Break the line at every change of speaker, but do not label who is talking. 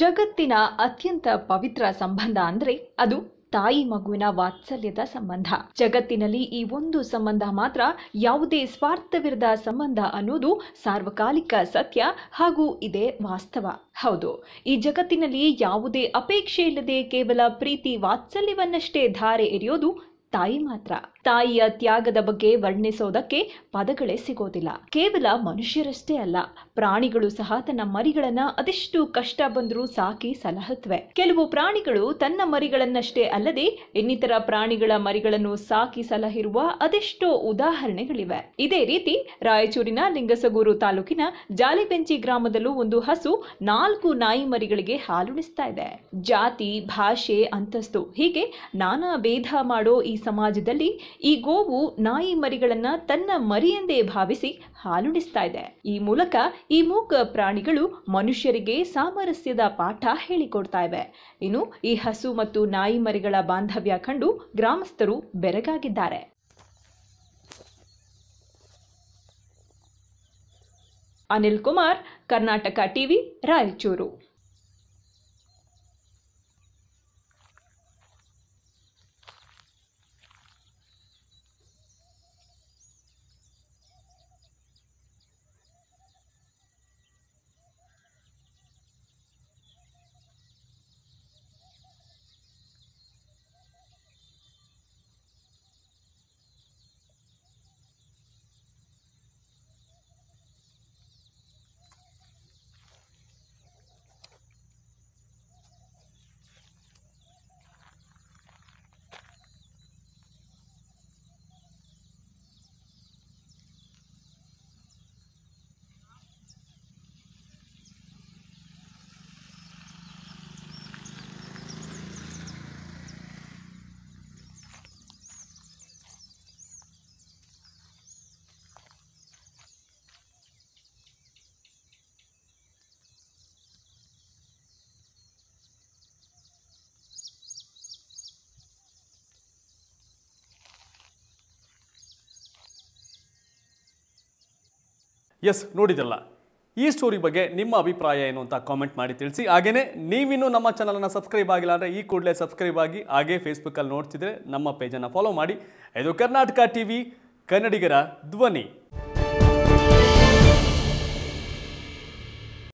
ಜಗತ್ತಿನ ಅತ್ಯಂತ ಪವಿತ್ರ ಸಂಬಂಧ ಅಂದ್ರೆ ಅದು ತಾಯಿ ಮಗುವಿನ ವಾತ್ಸಲ್ಯದ ಸಂಬಂಧ ಜಗತ್ತಿನಲ್ಲಿ ಈ ಒಂದು ಸಂಬಂಧ ಮಾತ್ರ ಯಾವುದೇ ಸ್ವಾರ್ಥವಿರದ ಸಂಬಂಧ ಅನ್ನೋದು ಸಾರ್ವಕಾಲಿಕ ಸತ್ಯ ಹಾಗೂ ಇದೇ ವಾಸ್ತವ ಹೌದು ಈ ಜಗತ್ತಿನಲ್ಲಿ ಯಾವುದೇ ಅಪೇಕ್ಷೆ ಇಲ್ಲದೆ ಕೇವಲ ಪ್ರೀತಿ ವಾತ್ಸಲ್ಯವನ್ನಷ್ಟೇ ಧಾರೆ ಎರೆಯೋದು ತಾಯಿ ಮಾತ್ರ ತಾಯಿಯ ತ್ಯಾಗದ ಬಗ್ಗೆ ವರ್ಣಿಸೋದಕ್ಕೆ ಪದಗಳೇ ಸಿಗೋದಿಲ್ಲ ಕೇವಲ ಮನುಷ್ಯರಷ್ಟೇ ಅಲ್ಲ ಪ್ರಾಣಿಗಳು ಸಹ ತನ್ನ ಮರಿಗಳನ್ನ ಅದೆಷ್ಟು ಕಷ್ಟ ಬಂದರೂ ಸಾಕಿ ಸಲಹತ್ವೆ ಕೆಲವು ಪ್ರಾಣಿಗಳು ತನ್ನ ಮರಿಗಳನ್ನಷ್ಟೇ ಅಲ್ಲದೆ ಇನ್ನಿತರ ಪ್ರಾಣಿಗಳ ಮರಿಗಳನ್ನು ಸಾಕಿ ಸಲಹಿರುವ ಅದೆಷ್ಟೋ ಉದಾಹರಣೆಗಳಿವೆ ಇದೇ ರೀತಿ ರಾಯಚೂರಿನ ಲಿಂಗಸಗೂರು ತಾಲೂಕಿನ ಜಾಲಿಬೆಂಚಿ ಗ್ರಾಮದಲ್ಲೂ ಒಂದು ಹಸು ನಾಲ್ಕು ನಾಯಿ ಮರಿಗಳಿಗೆ ಹಾಲುಣಿಸ್ತಾ ಇದೆ ಜಾತಿ ಭಾಷೆ ಅಂತಸ್ತು ಹೀಗೆ ನಾನಾ ಭೇದ ಮಾಡೋ ಈ ಸಮಾಜದಲ್ಲಿ ಈ ಗೋವು ನಾಯಿ ಮರಿಗಳನ್ನ ತನ್ನ ಮರಿಯೆಂದೇ ಭಾವಿಸಿ ಹಾಲುಣಿಸ್ತಾ ಇದೆ ಈ ಮೂಲಕ ಈ ಮೂಕ ಪ್ರಾಣಿಗಳು ಮನುಷ್ಯರಿಗೆ ಸಾಮರಸ್ಯದ ಪಾಠ ಹೇಳಿಕೊಡ್ತಾ ಇವೆ ಇನ್ನು ಈ ಹಸು ಮತ್ತು ನಾಯಿ ಮರಿಗಳ ಬಾಂಧವ್ಯ ಕಂಡು ಗ್ರಾಮಸ್ಥರು ಬೆರಗಾಗಿದ್ದಾರೆ ಅನಿಲ್ ಕುಮಾರ್ ಕರ್ನಾಟಕ ಟಿವಿ ರಾಯಚೂರು
ಎಸ್ ನೋಡಿದಲ್ಲ ಈ ಸ್ಟೋರಿ ಬಗ್ಗೆ ನಿಮ್ಮ ಅಭಿಪ್ರಾಯ ಏನು ಅಂತ ಕಾಮೆಂಟ್ ಮಾಡಿ ತಿಳಿಸಿ ಹಾಗೆಯೇ ನೀವಿನ್ನು ನಮ್ಮ ಚಾನಲನ್ನು ಸಬ್ಸ್ಕ್ರೈಬ್ ಆಗಿಲ್ಲ ಅಂದರೆ ಈ ಕೂಡಲೇ ಸಬ್ಸ್ಕ್ರೈಬ್ ಆಗಿ ಹಾಗೇ ಫೇಸ್ಬುಕ್ಕಲ್ಲಿ ನೋಡ್ತಿದ್ರೆ ನಮ್ಮ ಪೇಜನ್ನು ಫಾಲೋ ಮಾಡಿ ಇದು ಕರ್ನಾಟಕ ಟಿ ಕನ್ನಡಿಗರ ಧ್ವನಿ